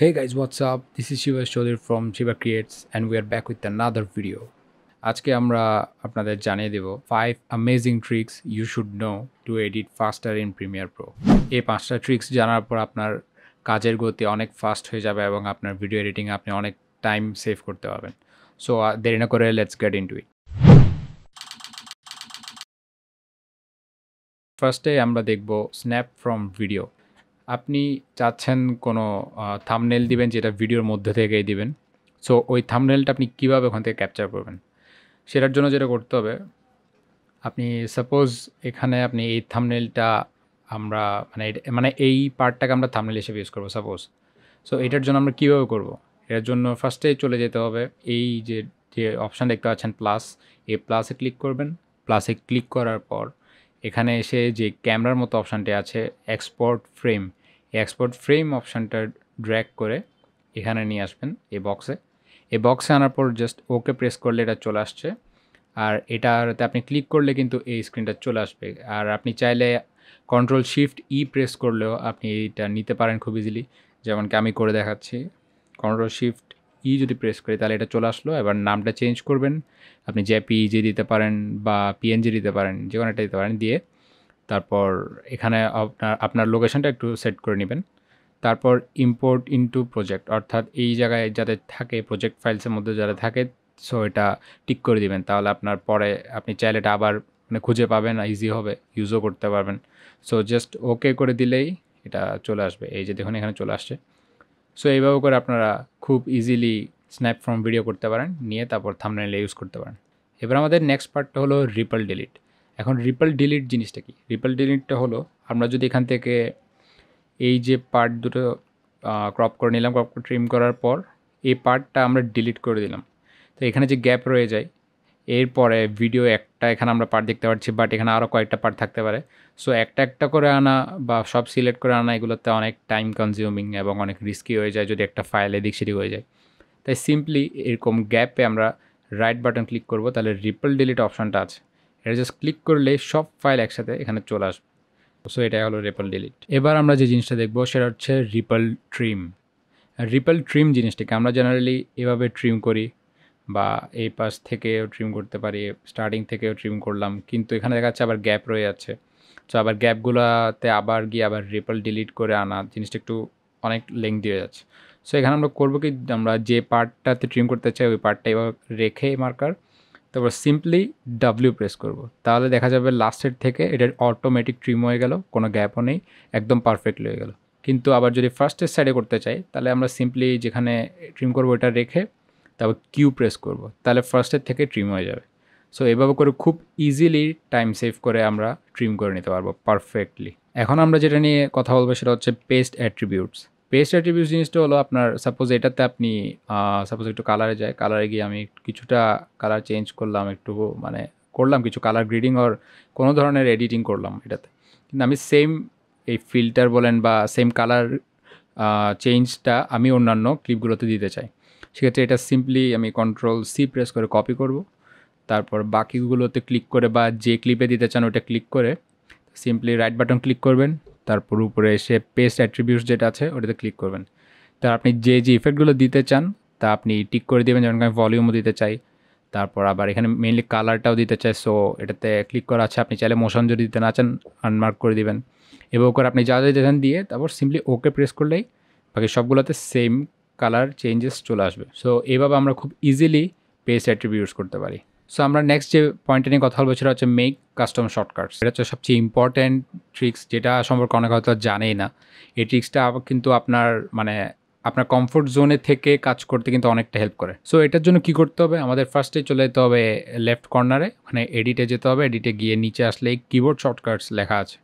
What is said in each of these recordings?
Hey guys, what's up? This is Shiva Choudhury from Shiva Creates and we are back with another video. আজকে আমরা আপনাদের জানিয়ে দেব five amazing tricks you should know to edit faster in Premiere Pro এই পাঁচটা tricks জানার পর আপনার কাজের গতি অনেক ফাস্ট হয়ে যাবে এবং আপনার ভিডিও এডিটিং আপনি অনেক টাইম সেভ করতে পারবেন সো দেরি না করে let's get into it ফার্স্টে আমরা দেখব স্ন্যাপ ফ্রম ভিডিও আপনি চাচ্ছেন কোনো থামনেল দিবেন যেটা ভিডিওর মধ্যে থেকেই দিবেন সো ওই থামনেলটা আপনি কীভাবে ওখান থেকে ক্যাপচার করবেন সেটার জন্য যেটা করতে হবে আপনি সাপোজ এখানে আপনি এই থামনেলটা আমরা মানে মানে এই পার্টটাকে আমরা থামনেল হিসেবে ইউজ করবো সাপোজ সো এটার জন্য আমরা কীভাবে করব এটার জন্য ফার্স্টে চলে যেতে হবে এই যে যে অপশান দেখতে পাচ্ছেন প্লাস এই প্লাসে ক্লিক করবেন প্লাসে ক্লিক করার পর এখানে এসে যে ক্যামেরার মতো অপশানটি আছে এক্সপোর্ট ফ্রেম এক্সপোর্ট ফ্রেম অপশানটা ড্র্যাক করে এখানে নিয়ে আসবেন এই বক্সে এই বক্সে আনার পর জাস্ট ওকে প্রেস করলে এটা চলে আসছে আর এটাতে আপনি ক্লিক করলে কিন্তু এই স্ক্রিনটা চলে আসবে আর আপনি চাইলে কন্ট্রোল শিফট ই প্রেস করলেও আপনি এটা নিতে পারেন খুব ইজিলি যেমনকি আমি করে দেখাচ্ছি কন্ট্রোল শিফট ই যদি প্রেস করি তাহলে এটা চলে আসলো এবার নামটা চেঞ্জ করবেন আপনি যে পিইজি e দিতে পারেন বা পিএনজি দিতে পারেন যে কোনো একটা দিতে পারেন দিয়ে তারপর এখানে আপনার আপনার লোকেশনটা একটু সেট করে নেবেন তারপর ইম্পোর্ট ইনটু প্রজেক্ট অর্থাৎ এই জায়গায় যাতে থাকে প্রজেক্ট ফাইলসের মধ্যে যারা থাকে সো এটা টিক করে দিবেন তাহলে আপনার পরে আপনি চাইলে এটা আবার মানে খুঁজে পাবেন ইজি হবে ইউজও করতে পারবেন সো জাস্ট ওকে করে দিলেই এটা চলে আসবে এই যে দেখুন এখানে চলে আসছে সো এইভাবে করে আপনারা খুব ইজিলি স্ন্যাপ ভিডিও করতে পারেন নিয়ে তারপর থামনাইলে ইউজ করতে পারেন এবার আমাদের নেক্সট পার্টটা হলো রিপল ডিলিট এখন রিপল ডিলিট জিনিসটা কি রিপল ডিলিটটা হলো আমরা যদি এখান থেকে এই যে পার্ট দুটো ক্রপ করে নিলাম ক্রপ ট্রিম করার পর এই পার্টটা আমরা ডিলিট করে দিলাম তো এখানে যে গ্যাপ রয়ে যায় এরপরে ভিডিও একটা এখানে আমরা পার্ট দেখতে পাচ্ছি বাট এখানে আরও কয়েকটা পার্ট থাকতে পারে সো একটা একটা করে আনা বা সব সিলেক্ট করে আনা এগুলোতে অনেক টাইম কনজিউমিং এবং অনেক রিস্কি হয়ে যায় যদি একটা ফাইল এদিক সেদিক হয়ে যায় তাই সিম্পলি এরকম গ্যাপে আমরা রাইট বাটন ক্লিক করব তাহলে রিপল ডিলিট অপশানটা আছে এটা জাস্ট ক্লিক করলে সব ফাইল একসাথে এখানে চলে আসবে সো এটাই হলো রিপল ডিলিট এবার আমরা যে জিনিসটা দেখবো সেটা হচ্ছে রিপল ট্রিম রিপল ট্রিম জিনিসটিকে আমরা জেনারেলি এভাবে ট্রিম করি বা এই পাশ থেকেও ট্রিম করতে পারি স্টার্টিং থেকেও ট্রিম করলাম কিন্তু এখানে দেখা যাচ্ছে আবার গ্যাপ রয়ে যাচ্ছে তো আবার গ্যাপগুলোতে আবার গিয়ে আবার রিপল ডিলিট করে আনা জিনিসটা একটু অনেক লেংথ দিয়ে যাচ্ছে সো এখানে আমরা করবো কি আমরা যে পার্টটাতে ট্রিম করতে চাই ওই পার্টটা এবার রেখে মার্কার তারপর সিম্পলি ডাব্লিউ প্রেস করব তাহলে দেখা যাবে লাস্টের থেকে এটার অটোমেটিক ট্রিম হয়ে গেল কোনো গ্যাপও নেই একদম পারফেক্টলি হয়ে গেল কিন্তু আবার যদি ফার্স্টের সাইডে করতে চাই তাহলে আমরা সিম্পলি যেখানে ট্রিম করব এটা রেখে তারপর কিউ প্রেস করব তাহলে ফার্স্টের থেকে ট্রিম হয়ে যাবে সো এভাবে করে খুব ইজিলি টাইম সেভ করে আমরা ট্রিম করে নিতে পারবো পারফেক্টলি এখন আমরা যেটা নিয়ে কথা বলবো সেটা হচ্ছে পেস্ট অ্যাট্রিবিউটস পেজ অ্যাট্রিবিউট জিনিসটা হলো আপনার সাপোজ এটাতে আপনি সাপোজ একটু কালারে যায় কালারে গিয়ে আমি কিছুটা কালার চেঞ্জ করলাম একটু মানে করলাম কিছু কালার গ্রিডিং ওর কোনো ধরনের এডিটিং করলাম এটাতে কিন্তু আমি সেম এই ফিল্টার বলেন বা সেম কালার চেঞ্জটা আমি অন্যান্য ক্লিপগুলোতে দিতে চাই সেক্ষেত্রে এটা সিম্পলি আমি কন্ট্রোল সি প্রেস করে কপি করব তারপর বাকিগুলোতে ক্লিক করে বা যে ক্লিপে দিতে চান ওটা ক্লিক করে সিম্পলি রাইট বাটন ক্লিক করবেন তারপর উপরে এসে পেস্ট অ্যাট্রিবিউটস যেটা আছে ওটাতে ক্লিক করবেন তার আপনি যে যে ইফেক্টগুলো দিতে চান তা আপনি টিক করে দেবেন যেমন আমি ভলিউমও দিতে চাই তারপর আবার এখানে মেনলি কালারটাও দিতে চাই সো এটাতে ক্লিক করা আছে আপনি চাইলে মোশন যদি দিতে না চান আনমার্ক করে দিবেন এবং করে আপনি যা যা চান দিয়ে তারপর সিম্পলি ওকে প্রেস করলেই বাকি সবগুলোতে সেম কালার চেঞ্জেস চলে আসবে সো এভাবে আমরা খুব ইজিলি পেজ অ্যাট্রিবিউটস করতে পারি সো আমরা নেক্সট যে পয়েন্টে নিয়ে কথা বলবো সেটা হচ্ছে মেক কাস্টম শর্টকাটস এটা হচ্ছে সবচেয়ে ইম্পর্ট্যান্ট ট্রিক্স যেটা সম্পর্কে অনেক হয়তো জানেই না এই ট্রিক্সটা কিন্তু আপনার মানে আপনার কমফোর্ট জোনে থেকে কাজ করতে কিন্তু অনেকটা হেল্প করে সো এটার জন্য কি করতে হবে আমাদের ফার্স্টে চলে যেতে হবে লেফট কর্নারে মানে এডিটে যেতে হবে এডিটে গিয়ে নিচে আসলে কিবোর্ড শর্টকাটস লেখা আছে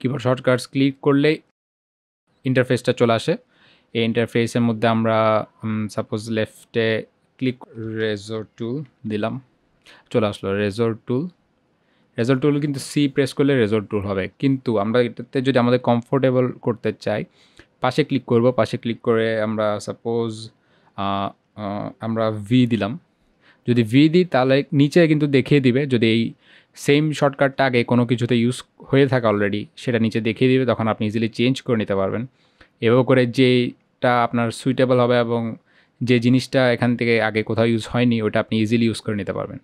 কিবোর্ড শর্টকাটস ক্লিক করলে ইন্টারফেসটা চলে আসে এই ইন্টারফেসের মধ্যে আমরা সাপোজ লেফটে ক্লিক রেজো টুল দিলাম চলে আসলো রেজর টুল রেজল্ট টুল কিন্তু সি প্রেস করলে রেজল্ট টুল হবে কিন্তু আমরা এটাতে যদি আমাদের কমফোর্টেবল করতে চাই পাশে ক্লিক করব পাশে ক্লিক করে আমরা সাপোজ আমরা ভি দিলাম যদি ভি দিই তাহলে নিচে কিন্তু দেখিয়ে দিবে যদি এই সেম শর্টকাটটা আগে কোনো কিছুতে ইউজ হয়ে থাকে অলরেডি সেটা নিচে দেখিয়ে দিবে তখন আপনি ইজিলি চেঞ্জ করে নিতে পারবেন এভাবে করে যেটা আপনার সুইটেবল হবে এবং যে জিনিসটা এখান থেকে আগে কোথাও ইউজ হয়নি ওটা আপনি ইজিলি ইউজ করে নিতে পারবেন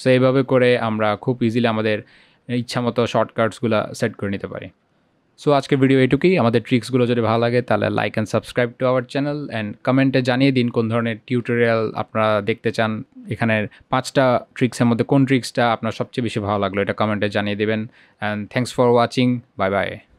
সো এইভাবে করে আমরা খুব ইজিলি আমাদের ইচ্ছামতো শর্টকাটসগুলো সেট করে নিতে পারি সো আজকের ভিডিও এটুকুই আমাদের ট্রিক্সগুলো যদি ভালো লাগে তাহলে like and subscribe to our channel and কমেন্টে জানিয়ে দিন কোন ধরনের টিউটোরিয়াল আপনারা দেখতে চান এখানের পাঁচটা ট্রিক্সের মধ্যে কোন ট্রিক্সটা আপনার সবচেয়ে বেশি ভালো লাগলো এটা কমেন্টে জানিয়ে দেবেন and thanks for watching bye by